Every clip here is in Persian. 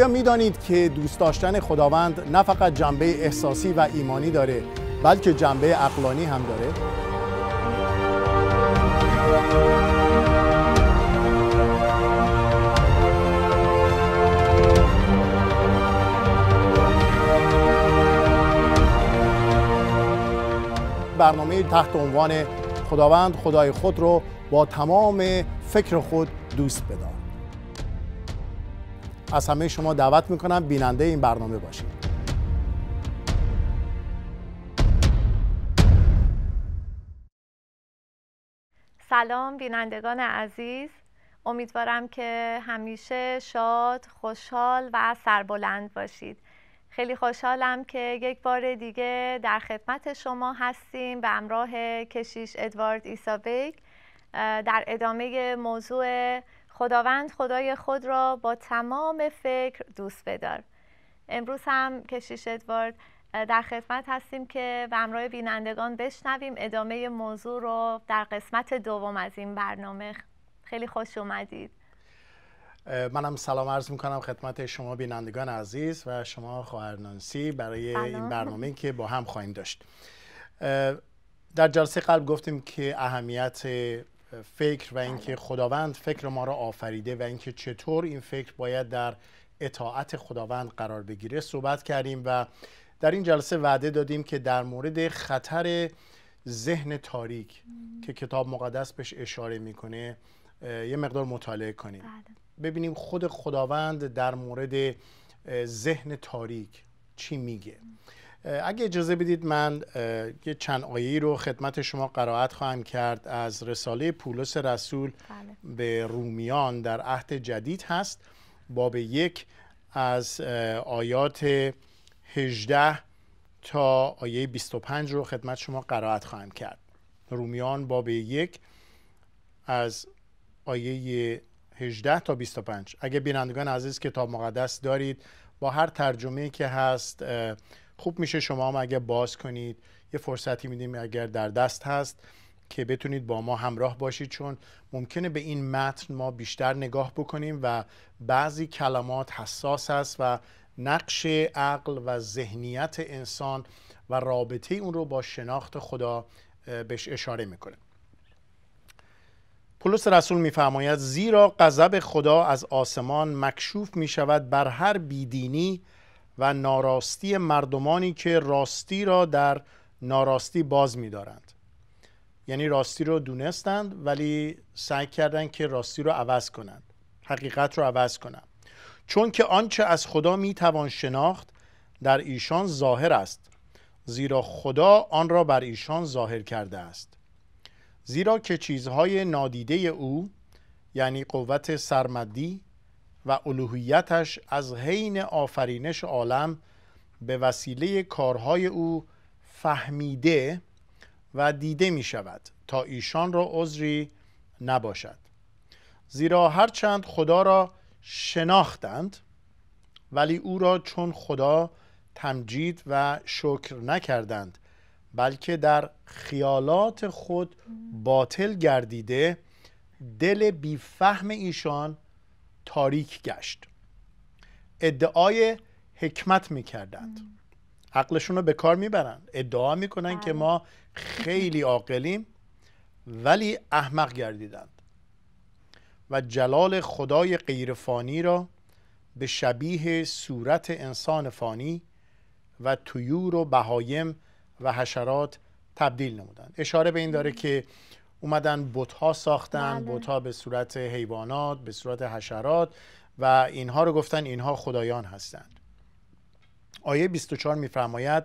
آیا می دانید که دوست داشتن خداوند نه فقط جنبه احساسی و ایمانی داره بلکه جنبه اقلانی هم داره؟ برنامه تحت عنوان خداوند خدای خود رو با تمام فکر خود دوست بدار از همه شما دعوت میکنم بیننده این برنامه باشید سلام بینندگان عزیز امیدوارم که همیشه شاد، خوشحال و سربلند باشید خیلی خوشحالم که یک بار دیگه در خدمت شما هستیم به امراه کشیش ادوارد ایسابیک در ادامه موضوع خداوند خدای خود را با تمام فکر دوست بدار امروز هم کشیش ادوارد در خدمت هستیم که و همراه بینندگان بشنویم ادامه موضوع رو در قسمت دوم از این برنامه خیلی خوش اومدید منم سلام عرض میکنم خدمت شما بینندگان عزیز و شما خواهر نانسی برای این برنامه که با هم خواهیم داشت در جلسه قلب گفتیم که اهمیت فکر و اینکه بله. خداوند فکر ما را آفریده و اینکه چطور این فکر باید در اطاعت خداوند قرار بگیره صحبت کردیم و در این جلسه وعده دادیم که در مورد خطر ذهن تاریک که کتاب مقدس بهش اشاره میکنه یه مقدار مطالعه کنیم بله. ببینیم خود خداوند در مورد ذهن تاریک چی میگه اگه اجازه بدید من یه چند آیه رو خدمت شما قرائت خواهم کرد از رساله پولس رسول بله. به رومیان در عهد جدید هست باب یک از آیات 18 تا آیه 25 رو خدمت شما قرائت خواهم کرد رومیان باب یک از آیه 18 تا 25 اگه بینندگان عزیز کتاب مقدس دارید با هر ترجمه که هست خوب میشه شما هم اگر باز کنید یه فرصتی میدیم اگر در دست هست که بتونید با ما همراه باشید چون ممکنه به این متن ما بیشتر نگاه بکنیم و بعضی کلمات حساس است و نقش عقل و ذهنیت انسان و رابطه اون رو با شناخت خدا بهش اشاره میکنه پولس رسول میفرماید زیرا غضب خدا از آسمان مکشوف می شود بر هر بیدینی و ناراستی مردمانی که راستی را در ناراستی باز می‌دارند یعنی راستی رو دونستند ولی سعی کردند که راستی رو عوض کنند حقیقت رو عوض کنند چون که آنچه از خدا توان شناخت در ایشان ظاهر است زیرا خدا آن را بر ایشان ظاهر کرده است زیرا که چیزهای نادیده او یعنی قوت سرمدی و الوهیتش از حین آفرینش عالم به وسیله کارهای او فهمیده و دیده می شود تا ایشان را عذری نباشد زیرا هرچند خدا را شناختند ولی او را چون خدا تمجید و شکر نکردند بلکه در خیالات خود باطل گردیده دل بیفهم ایشان تاریک گشت ادعای حکمت میکردند عقلشون رو به کار میبرند ادعا میکنن که ما خیلی عاقلیم ولی احمق گردیدند و جلال خدای غیرفانی را به شبیه صورت انسان فانی و طیور و بهایم و حشرات تبدیل نمودند اشاره به این داره که اومدن ها ساختن بله. ها به صورت حیوانات به صورت حشرات و اینها رو گفتن اینها خدایان هستند آیه 24 میفرماید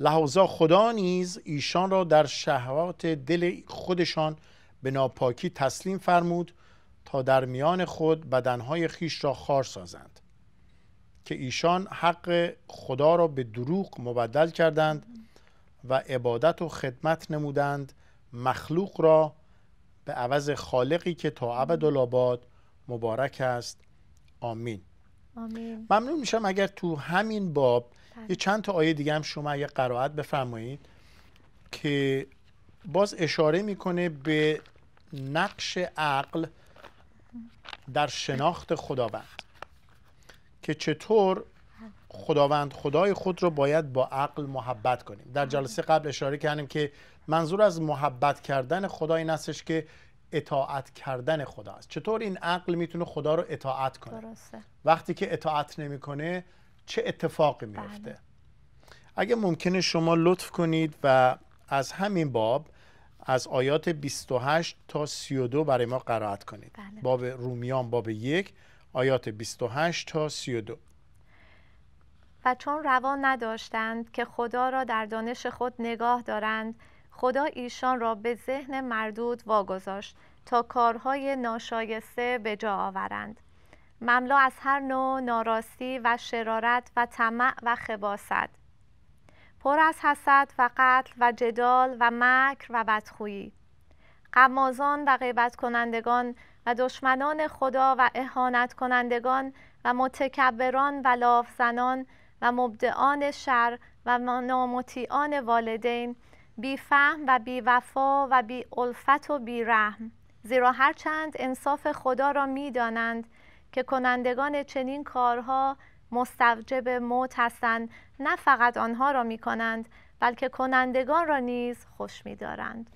لحظا خدا نیز ایشان را در شهوات دل خودشان به ناپاکی تسلیم فرمود تا در میان خود بدنهای خیش را خار سازند که ایشان حق خدا را به دروغ مبدل کردند و عبادت و خدمت نمودند مخلوق را به عوض خالقی که تا ابدالآباد مبارک است آمین آمین ممنون میشم اگر تو همین باب یه بله. چند تا آیه دیگه هم شما یه قرائت بفرمایید که باز اشاره میکنه به نقش عقل در شناخت خداوند که چطور خداوند خدای خود رو باید با عقل محبت کنیم در جلسه قبل اشاره کردیم که منظور از محبت کردن خدا این استش که اطاعت کردن خدا است چطور این عقل میتونه خدا رو اطاعت کنه درسته. وقتی که اطاعت نمیکنه چه اتفاقی بله. میفته اگه ممکنه شما لطف کنید و از همین باب از آیات 28 تا 32 برای ما قرائت کنید بله. باب رومیان باب یک آیات 28 تا 32 و چون روان نداشتند که خدا را در دانش خود نگاه دارند خدا ایشان را به ذهن مردود واگذاشت تا کارهای ناشایسته به جا آورند مملو از هر نوع ناراستی و شرارت و طمع و خباست پر از حسد و قتل و جدال و مکر و بدخویی قمازان و غیبت کنندگان و دشمنان خدا و اهانت کنندگان و متکبران و لافزنان و مبدعان شر و نامطیعان والدین بی فهم و بی وفا و بی الفت و بی رحم زیرا هرچند انصاف خدا را می دانند که کنندگان چنین کارها مستوجب موت هستند نه فقط آنها را می کنند بلکه کنندگان را نیز خوش می دارند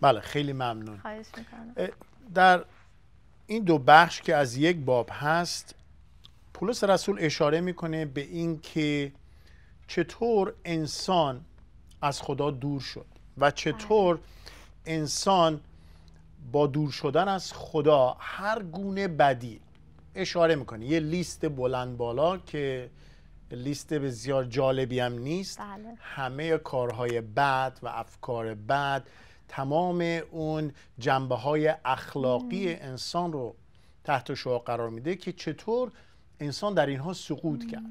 بله خیلی ممنون خواهش در این دو بخش که از یک باب هست پولس رسول اشاره میکنه به اینکه چطور انسان از خدا دور شد و چطور انسان با دور شدن از خدا هر گونه بدی اشاره میکنه یه لیست بلند بالا که لیست بسیار جالبی هم نیست بله. همه کارهای بد و افکار بد تمام اون جنبه های اخلاقی انسان رو تحت شعا قرار میده که چطور انسان در اینها سقوط کرد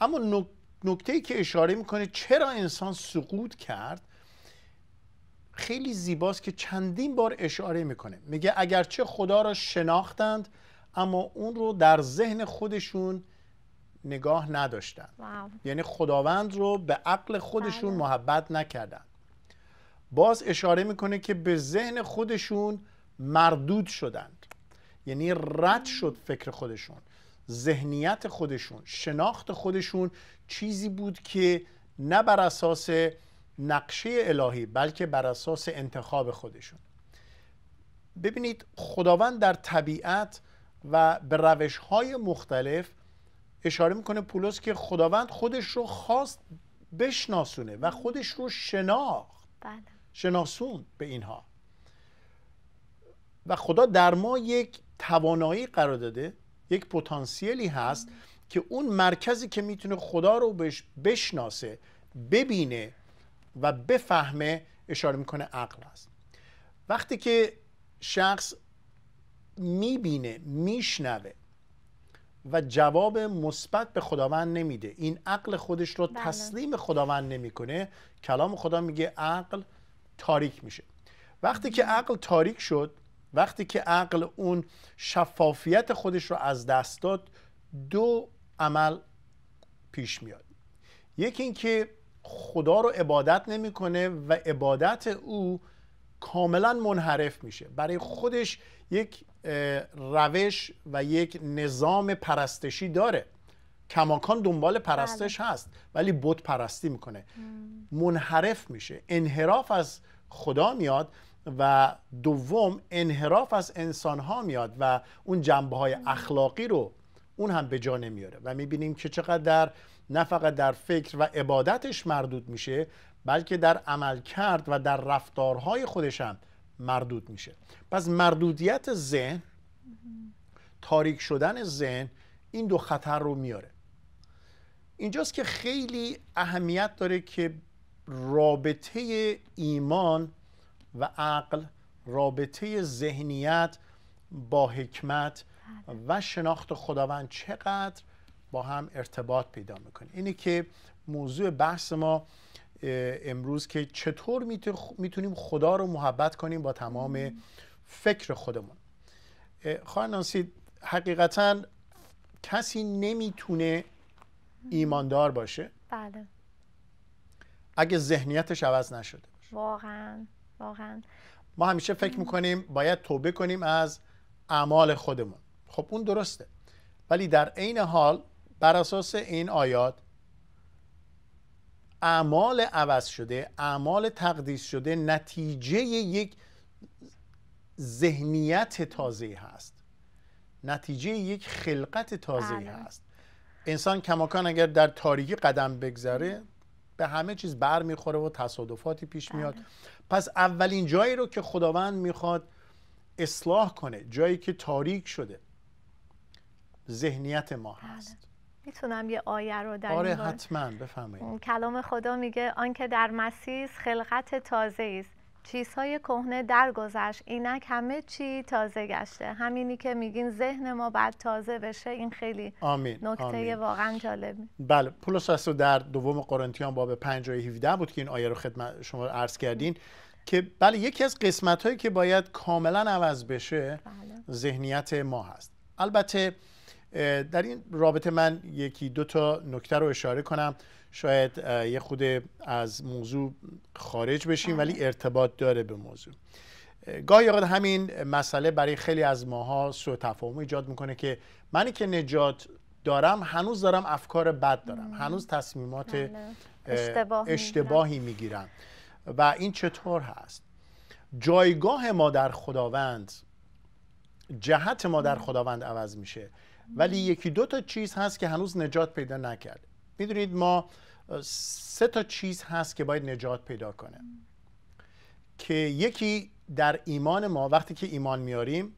اما نکته ای که اشاره میکنه چرا انسان سقوط کرد خیلی زیباست که چندین بار اشاره میکنه میگه اگرچه خدا را شناختند اما اون رو در ذهن خودشون نگاه نداشتند یعنی خداوند رو به عقل خودشون بله. محبت نکردند باز اشاره میکنه که به ذهن خودشون مردود شدند یعنی رد شد فکر خودشون ذهنیت خودشون شناخت خودشون چیزی بود که نه بر اساس نقشه الهی بلکه بر اساس انتخاب خودشون ببینید خداوند در طبیعت و به روش های مختلف اشاره میکنه پولس که خداوند خودش رو خواست بشناسونه و خودش رو شناخت بله. شناسون به اینها و خدا در ما یک توانایی قرار داده یک پتانسیلی هست که اون مرکزی که میتونه خدا رو بهش بشناسه ببینه و بفهمه اشاره میکنه عقل هست وقتی که شخص میبینه میشنوه و جواب مثبت به خداوند نمیده این عقل خودش رو بله. تسلیم خداوند نمیکنه کلام خدا میگه عقل تاریک میشه وقتی که عقل تاریک شد وقتی که عقل اون شفافیت خودش رو از دست داد دو عمل پیش میاد یکی اینکه خدا رو عبادت نمیکنه و عبادت او کاملا منحرف میشه برای خودش یک روش و یک نظام پرستشی داره کماکان دنبال پرستش بله. هست ولی بت پرستی میکنه منحرف میشه انحراف از خدا میاد و دوم انحراف از انسان ها میاد و اون جنبه های اخلاقی رو اون هم به جا نمیاره و میبینیم که چقدر در نه فقط در فکر و عبادتش مردود میشه بلکه در عمل کرد و در رفتارهای خودش هم مردود میشه پس مردودیت ذهن تاریک شدن ذهن این دو خطر رو میاره اینجاست که خیلی اهمیت داره که رابطه ایمان و عقل رابطه ذهنیت با حکمت بله. و شناخت خداوند چقدر با هم ارتباط پیدا میکنه اینه که موضوع بحث ما امروز که چطور میتونیم خدا رو محبت کنیم با تمام فکر خودمون خواهر نانسی حقیقتا کسی نمیتونه ایماندار باشه بله اگه ذهنیتش عوض نشده باشه واقعا واقعا ما همیشه فکر میکنیم باید توبه کنیم از اعمال خودمون خب اون درسته ولی در عین حال بر اساس این آیات اعمال عوض شده اعمال تقدیس شده نتیجه یک ذهنیت تازه هست نتیجه یک خلقت تازه بله. هست انسان کماکان اگر در تاریکی قدم بگذره به همه چیز بر میخوره و تصادفاتی پیش بله. میاد پس اولین جایی رو که خداوند میخواد اصلاح کنه جایی که تاریک شده ذهنیت ما بله. هست میتونم یه آیه رو در آره حتما بفهمید کلام خدا میگه آنکه در مسیح خلقت تازه است چیزهای کهنه درگذشت اینک همه چی تازه گشته همینی که میگین ذهن ما بعد تازه بشه این خیلی آمین. نکته واقعا جالب بله پولس رسول در دوم قرنتیان باب 5 و 17 بود که این آیه رو خدمت شما عرض کردین که بله یکی از قسمت هایی که باید کاملا عوض بشه بله. ذهنیت ما هست البته در این رابطه من یکی دو تا نکته رو اشاره کنم شاید یه خود از موضوع خارج بشیم ولی آره. ارتباط داره به موضوع گاهی اوقات همین مسئله برای خیلی از ماها سو تفاهم ایجاد میکنه که منی که نجات دارم هنوز دارم افکار بد دارم هنوز تصمیمات بله. اشتباهی میگیرم و این چطور هست جایگاه ما در خداوند جهت ما در خداوند عوض میشه ولی یکی دو تا چیز هست که هنوز نجات پیدا نکرده میدونید ما سه تا چیز هست که باید نجات پیدا کنه که یکی در ایمان ما وقتی که ایمان میاریم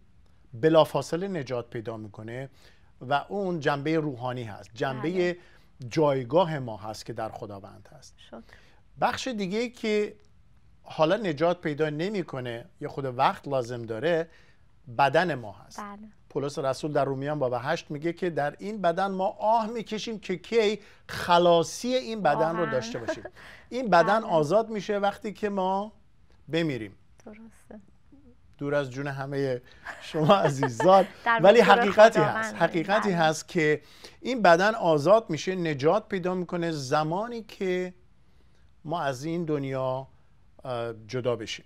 بلافاصله نجات پیدا میکنه و اون جنبه روحانی هست جنبه بله. جایگاه ما هست که در خداوند هست بخش دیگه که حالا نجات پیدا نمیکنه یا خود وقت لازم داره بدن ما هست بله. پولس رسول در رومیان باب 8 میگه که در این بدن ما آه میکشیم که کی خلاصی این بدن رو داشته باشیم این بدن بله. آزاد میشه وقتی که ما بمیریم درسته دور از جون همه شما عزیزان ولی حقیقتی هست حقیقتی بله. هست که این بدن آزاد میشه نجات پیدا میکنه زمانی که ما از این دنیا جدا بشیم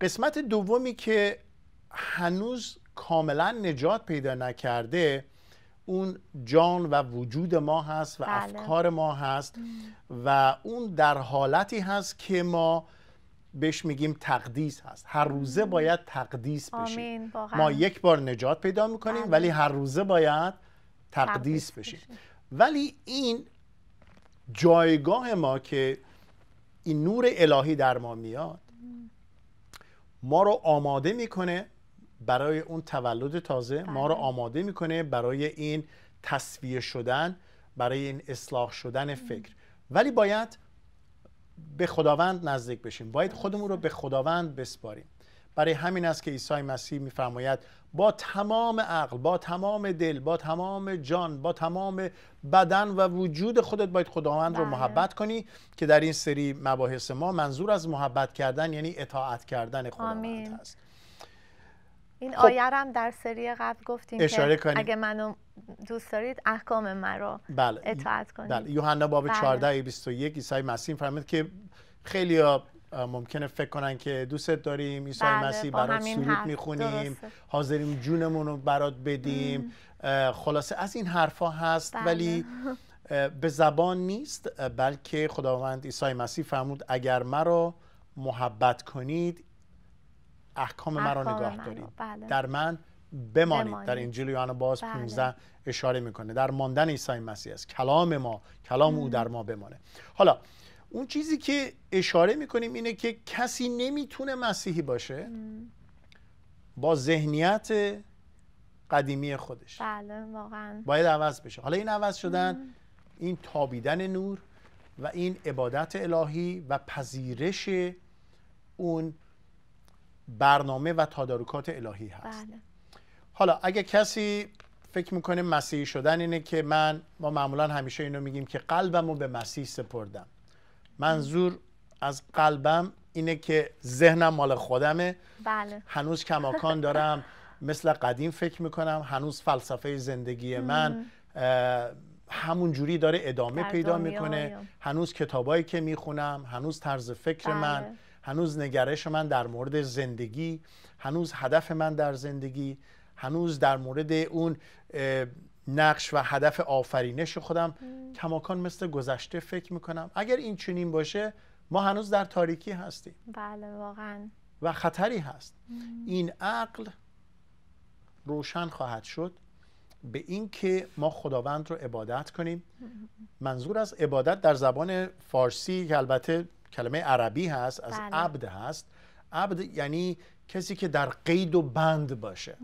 قسمت دومی که هنوز کاملا نجات پیدا نکرده اون جان و وجود ما هست و بله. افکار ما هست و اون در حالتی هست که ما بهش میگیم تقدیس هست هر روزه باید تقدیس بشیم ما یک بار نجات پیدا میکنیم ولی هر روزه باید تقدیس, تقدیس بشیم ولی این جایگاه ما که این نور الهی در ما میاد ما رو آماده میکنه برای اون تولد تازه ما رو بله. آماده میکنه برای این تصویه شدن برای این اصلاح شدن فکر ولی باید به خداوند نزدیک بشیم باید بله. خودمون رو به خداوند بسپاریم برای همین است که عیسی مسیح میفرماید با تمام عقل با تمام دل با تمام جان با تمام بدن و وجود خودت باید خداوند رو بله. محبت کنی که در این سری مباحث ما منظور از محبت کردن یعنی اطاعت کردن خداوند هست این خب هم در سری قبل گفتیم اشاره که اگه منو دوست دارید احکام مرا بله. اطاعت کنید بله. یوحنا باب بله. 14 21 عیسی مسیح فرمود که خیلی ممکنه فکر کنن که دوستت داریم عیسی بله. مسیح برات سرود میخونیم حاضریم جونمون رو برات بدیم خلاصه از این حرفا هست بله. ولی به زبان نیست بلکه خداوند عیسی مسیح فرمود اگر مرا محبت کنید احکام مرا نگاه دارید بله. در من بمانید. در انجیل یوحنا باز بله. 15 اشاره میکنه در ماندن عیسی مسیح است کلام ما کلام او در ما بمانه حالا اون چیزی که اشاره میکنیم اینه که کسی نمیتونه مسیحی باشه با ذهنیت قدیمی خودش بله واقعا باید عوض بشه حالا این عوض شدن این تابیدن نور و این عبادت الهی و پذیرش اون برنامه و تدارکات الهی هست بله. حالا اگه کسی فکر میکنه مسیحی شدن اینه که من ما معمولا همیشه اینو میگیم که قلبمو به مسیح سپردم منظور از قلبم اینه که ذهنم مال خودمه بله. هنوز کماکان دارم مثل قدیم فکر میکنم هنوز فلسفه زندگی من همون جوری داره ادامه پیدا میکنه هنوز کتابایی که میخونم هنوز طرز فکر بله. من هنوز نگرش من در مورد زندگی هنوز هدف من در زندگی هنوز در مورد اون نقش و هدف آفرینش خودم کماکان مثل گذشته فکر میکنم اگر این چنین باشه ما هنوز در تاریکی هستیم بله واقعا و خطری هست این عقل روشن خواهد شد به اینکه ما خداوند رو عبادت کنیم منظور از عبادت در زبان فارسی که البته کلمه عربی هست از بله. عبد هست عبد یعنی کسی که در قید و بند باشه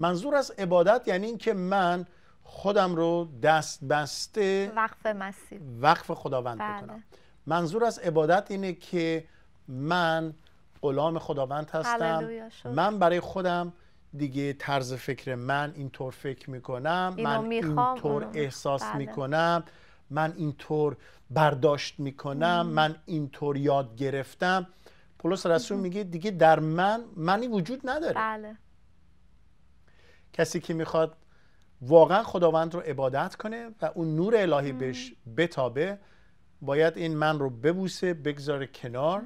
منظور از عبادت یعنی اینکه من خودم رو دست بسته وقف مسیح وقف خداوند بله. بکنم منظور از عبادت اینه که من غلام خداوند هستم من برای خودم دیگه طرز فکر من اینطور فکر میکنم من اینطور احساس بله. میکنم من اینطور برداشت میکنم من اینطور یاد گرفتم پولس رسول میگه دیگه در من منی وجود نداره بله. کسی که میخواد واقعا خداوند رو عبادت کنه و اون نور الهی بهش بتابه باید این من رو ببوسه بگذاره کنار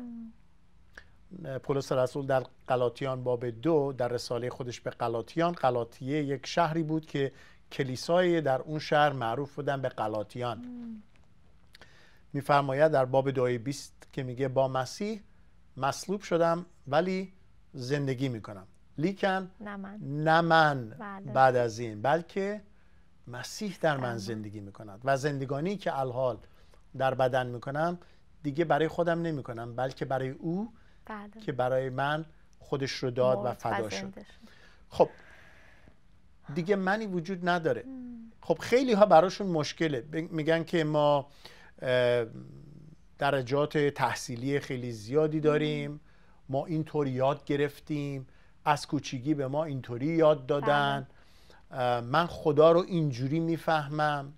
پولس رسول در قلاتیان باب دو در رساله خودش به قلاتیان قلاتیه یک شهری بود که کلیسای در اون شهر معروف بودن به قلاتیان میفرماید در باب دعای بیست که میگه با مسیح مصلوب شدم ولی زندگی میکنم لیکن نه من, بعد از این بلکه مسیح در من زندگی میکند و زندگانی که الحال در بدن میکنم دیگه برای خودم نمیکنم بلکه برای او که برای من خودش رو داد و فدا شد خب دیگه منی وجود نداره خب خیلی ها براشون مشکله میگن که ما درجات تحصیلی خیلی زیادی داریم ما اینطوری یاد گرفتیم از کوچیگی به ما اینطوری یاد دادن من خدا رو اینجوری میفهمم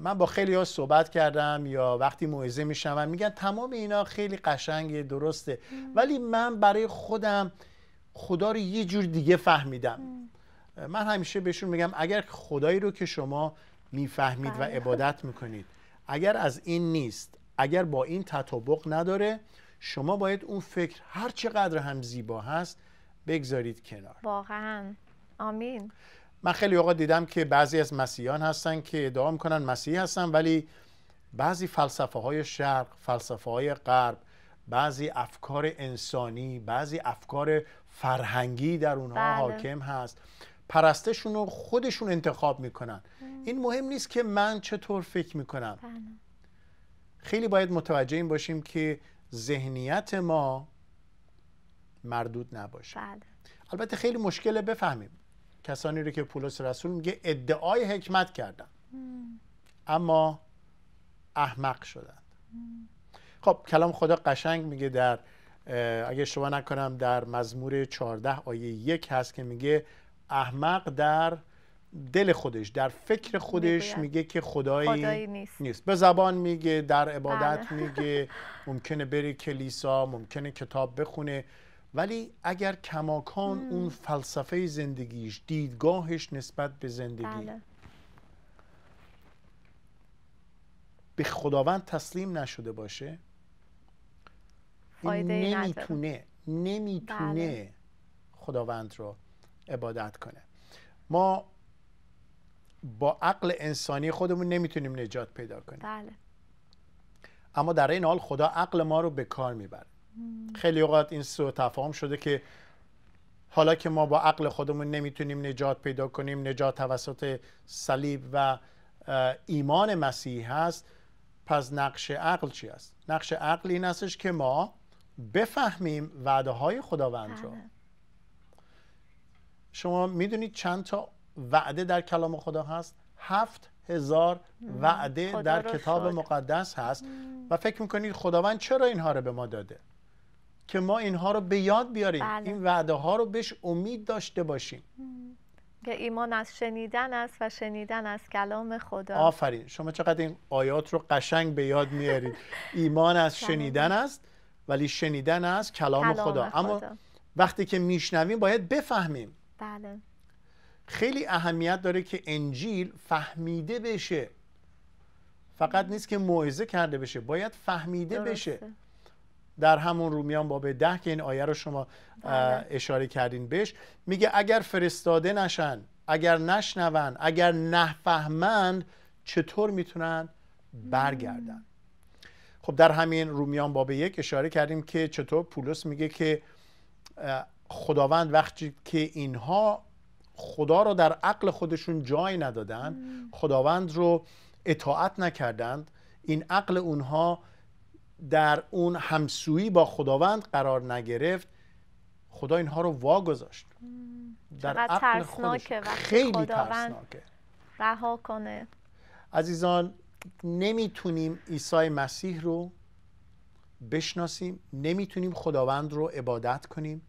من با خیلی ها صحبت کردم یا وقتی موعظه میشم میگن تمام اینا خیلی قشنگه درسته ولی من برای خودم خدا رو یه جور دیگه فهمیدم من همیشه بهشون میگم اگر خدایی رو که شما میفهمید و بله. عبادت میکنید اگر از این نیست اگر با این تطابق نداره شما باید اون فکر هر چقدر هم زیبا هست بگذارید کنار واقعا آمین من خیلی اوقات دیدم که بعضی از مسیحیان هستن که ادعا میکنن مسیحی هستن ولی بعضی فلسفه های شرق فلسفه های غرب بعضی افکار انسانی بعضی افکار فرهنگی در اونها بله. حاکم هست پرستشون رو خودشون انتخاب میکنن این مهم نیست که من چطور فکر میکنم خیلی باید متوجه این باشیم که ذهنیت ما مردود نباشه بله. البته خیلی مشکله بفهمیم کسانی رو که پولس رسول میگه ادعای حکمت کردن اما احمق شدن خب کلام خدا قشنگ میگه در اگه شما نکنم در مزمور 14 آیه یک هست که میگه احمق در دل خودش در فکر خودش میگه که خدایی, نیست. به زبان میگه در بله. عبادت میگه ممکنه بره کلیسا ممکنه کتاب بخونه ولی اگر کماکان اون فلسفه زندگیش دیدگاهش نسبت به زندگی بله. به خداوند تسلیم نشده باشه نمیتونه نمیتونه بله. خداوند را عبادت کنه ما با عقل انسانی خودمون نمیتونیم نجات پیدا کنیم بله. اما در این حال خدا عقل ما رو به کار میبره خیلی اوقات این سو تفاهم شده که حالا که ما با عقل خودمون نمیتونیم نجات پیدا کنیم نجات توسط صلیب و ایمان مسیح هست پس نقش عقل چی است نقش عقل این استش که ما بفهمیم وعده های خداوند رو بله. شما میدونید چند تا وعده در کلام خدا هست هفت هزار وعده در کتاب مقدس هست و فکر میکنید خداوند چرا اینها رو به ما داده که ما اینها رو به یاد بیاریم بله. این وعده ها رو بهش امید داشته باشیم که ایمان از شنیدن است و شنیدن از کلام خدا آفرین شما چقدر این آیات رو قشنگ به یاد میارید ایمان از شنیدن است ولی شنیدن از کلام, خدا. خدا. اما وقتی که میشنویم باید بفهمیم بله خیلی اهمیت داره که انجیل فهمیده بشه فقط نیست که موعظه کرده بشه باید فهمیده بشه در همون رومیان باب ده که این آیه رو شما بله. اشاره کردین بهش میگه اگر فرستاده نشن اگر نشنون اگر نفهمند چطور میتونن برگردن خب در همین رومیان باب یک اشاره کردیم که چطور پولس میگه که خداوند وقتی که اینها خدا رو در عقل خودشون جای ندادن خداوند رو اطاعت نکردند این عقل اونها در اون همسویی با خداوند قرار نگرفت خدا اینها رو واگذاشت در عقل خیلی ترسناکه رها کنه عزیزان نمیتونیم عیسی مسیح رو بشناسیم نمیتونیم خداوند رو عبادت کنیم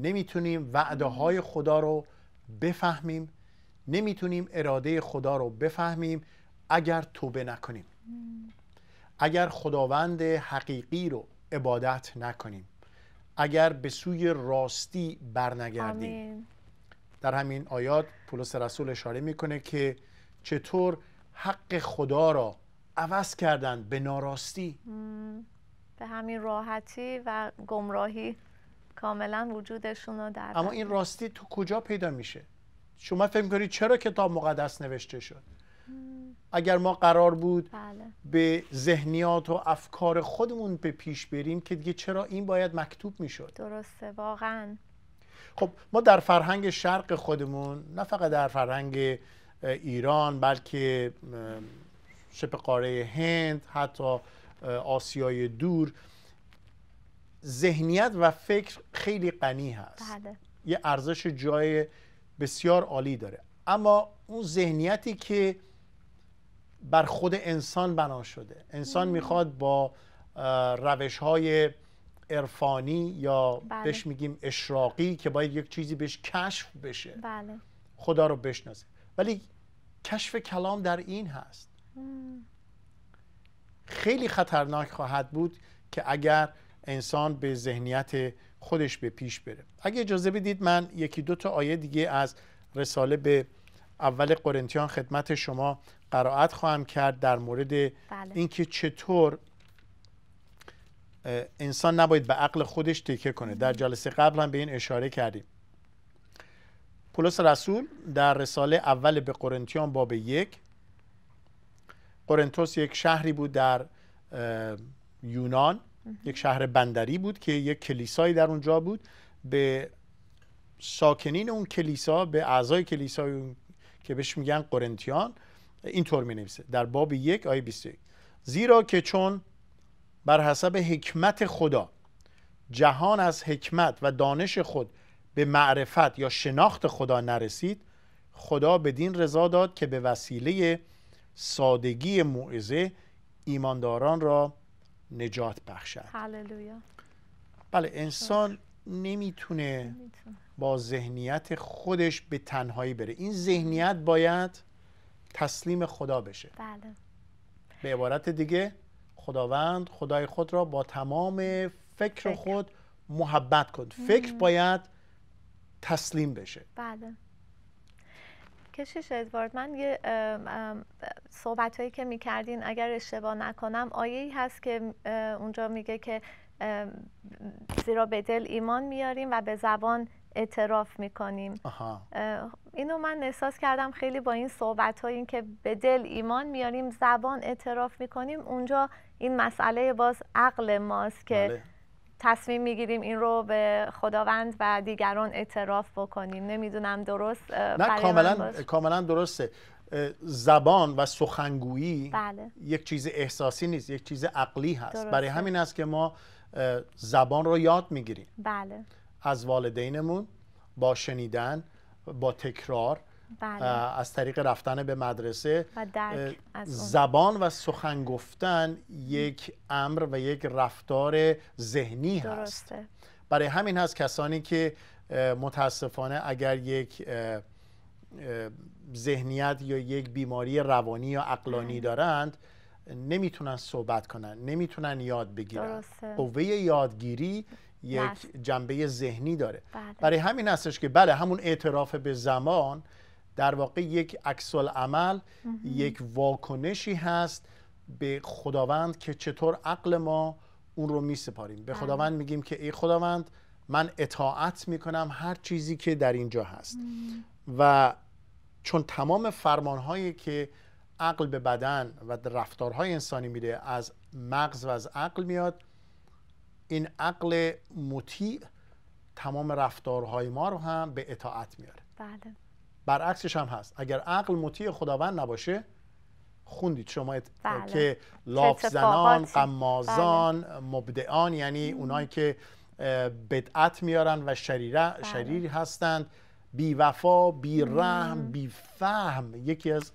نمیتونیم وعده های خدا رو بفهمیم نمیتونیم اراده خدا رو بفهمیم اگر توبه نکنیم اگر خداوند حقیقی رو عبادت نکنیم اگر به سوی راستی برنگردیم در همین آیات پولس رسول اشاره میکنه که چطور حق خدا را عوض کردن به ناراستی به همین راحتی و گمراهی کاملا وجودشون رو در اما این راستی تو کجا پیدا میشه شما فکر کنید چرا کتاب مقدس نوشته شد اگر ما قرار بود بله. به ذهنیات و افکار خودمون به پیش بریم که دیگه چرا این باید مکتوب میشد درسته واقعا خب ما در فرهنگ شرق خودمون نه فقط در فرهنگ ایران بلکه شبه قاره هند حتی آسیای دور ذهنیت و فکر خیلی غنی هست بله. یه ارزش جای بسیار عالی داره اما اون ذهنیتی که بر خود انسان بنا شده انسان میخواد با روش های عرفانی یا بله. بهش میگیم اشراقی که باید یک چیزی بهش کشف بشه بله. خدا رو بشناسه ولی کشف کلام در این هست خیلی خطرناک خواهد بود که اگر انسان به ذهنیت خودش به پیش بره اگه اجازه بدید من یکی دو تا آیه دیگه از رساله به اول قرنتیان خدمت شما قرائت خواهم کرد در مورد بله. اینکه چطور انسان نباید به عقل خودش تکیه کنه در جلسه قبل هم به این اشاره کردیم پولس رسول در رساله اول به قرنتیان باب یک قرنتوس یک شهری بود در یونان یک شهر بندری بود که یک کلیسایی در اونجا بود به ساکنین اون کلیسا به اعضای کلیسای که بهش میگن قرنتیان اینطور می نویسه در باب یک آیه 21 زیرا که چون بر حسب حکمت خدا جهان از حکمت و دانش خود به معرفت یا شناخت خدا نرسید خدا بدین رضا داد که به وسیله سادگی موعظه ایمانداران را نجات بخشد بله انسان نمیتونه با ذهنیت خودش به تنهایی بره این ذهنیت باید تسلیم خدا بشه بله به عبارت دیگه خداوند خدای خود را با تمام فکر خود محبت کن فکر باید تسلیم بشه بله کشیش ادوارد من یه صحبت هایی که میکردین اگر اشتباه نکنم آیه ای هست که اونجا میگه که زیرا به دل ایمان میاریم و به زبان اعتراف میکنیم آها. اینو من احساس کردم خیلی با این صحبت که به دل ایمان میاریم زبان اعتراف میکنیم اونجا این مسئله باز عقل ماست که بله. تصمیم میگیریم این رو به خداوند و دیگران اعتراف بکنیم نمیدونم درست نه کاملا کاملا درسته زبان و سخنگویی بله. یک چیز احساسی نیست یک چیز عقلی هست برای همین است که ما زبان رو یاد میگیریم بله از والدینمون با شنیدن با تکرار بله. از طریق رفتن به مدرسه زبان و سخن گفتن یک امر و یک رفتار ذهنی درسته. هست برای همین هست کسانی که متاسفانه اگر یک ذهنیت یا یک بیماری روانی یا عقلانی دارند نمیتونن صحبت کنن نمیتونن یاد بگیرن قوه یادگیری یک جنبه ذهنی داره بله. برای همین هستش که بله همون اعتراف به زمان در واقع یک عکس عمل یک واکنشی هست به خداوند که چطور عقل ما اون رو می سپاریم به خداوند میگیم که ای خداوند من اطاعت میکنم هر چیزی که در اینجا هست و چون تمام فرمانهایی که عقل به بدن و رفتارهای انسانی میده از مغز و از عقل میاد این عقل مطیع تمام رفتارهای ما رو هم به اطاعت میاره بله برعکسش هم هست اگر عقل مطیع خداوند نباشه خوندید شما بله. که لافزنان، قمازان بله. مبدعان یعنی مم. اونایی که بدعت میارن و شریره بله. شریر هستند بی وفا بی رحم بی فهم یکی از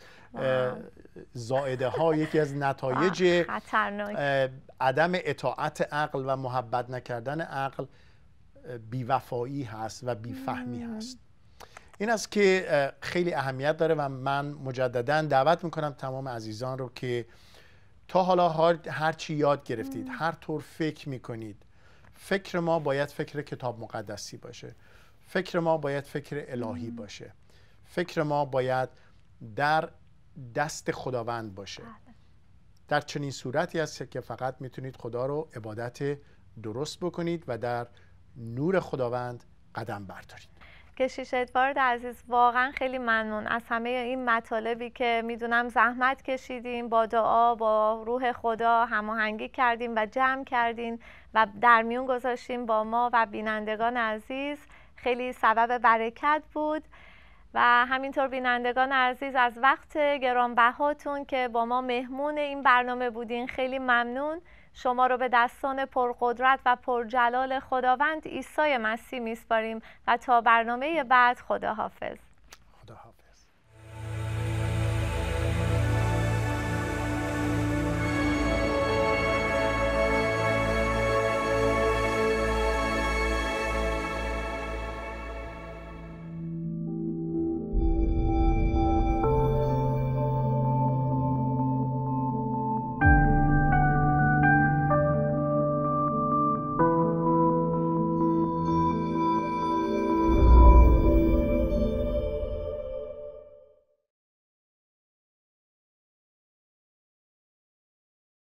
زائده ها یکی از نتایج عدم اطاعت عقل و محبت نکردن عقل بی وفایی هست و بی فهمی هست این است که خیلی اهمیت داره و من مجددا دعوت میکنم تمام عزیزان رو که تا حالا هر چی یاد گرفتید هر طور فکر میکنید فکر ما باید فکر کتاب مقدسی باشه فکر ما باید فکر الهی باشه فکر ما باید در دست خداوند باشه بله. در چنین صورتی است که فقط میتونید خدا رو عبادت درست بکنید و در نور خداوند قدم بردارید کشیش ادوارد عزیز واقعا خیلی ممنون از همه این مطالبی که میدونم زحمت کشیدیم با دعا با روح خدا هماهنگی کردیم و جمع کردیم و در میون گذاشتیم با ما و بینندگان عزیز خیلی سبب برکت بود و همینطور بینندگان عزیز از وقت گرانبهاتون که با ما مهمون این برنامه بودین خیلی ممنون شما رو به دستان پرقدرت و پرجلال خداوند عیسی مسیح میسپاریم و تا برنامه بعد خداحافظ خداحافظ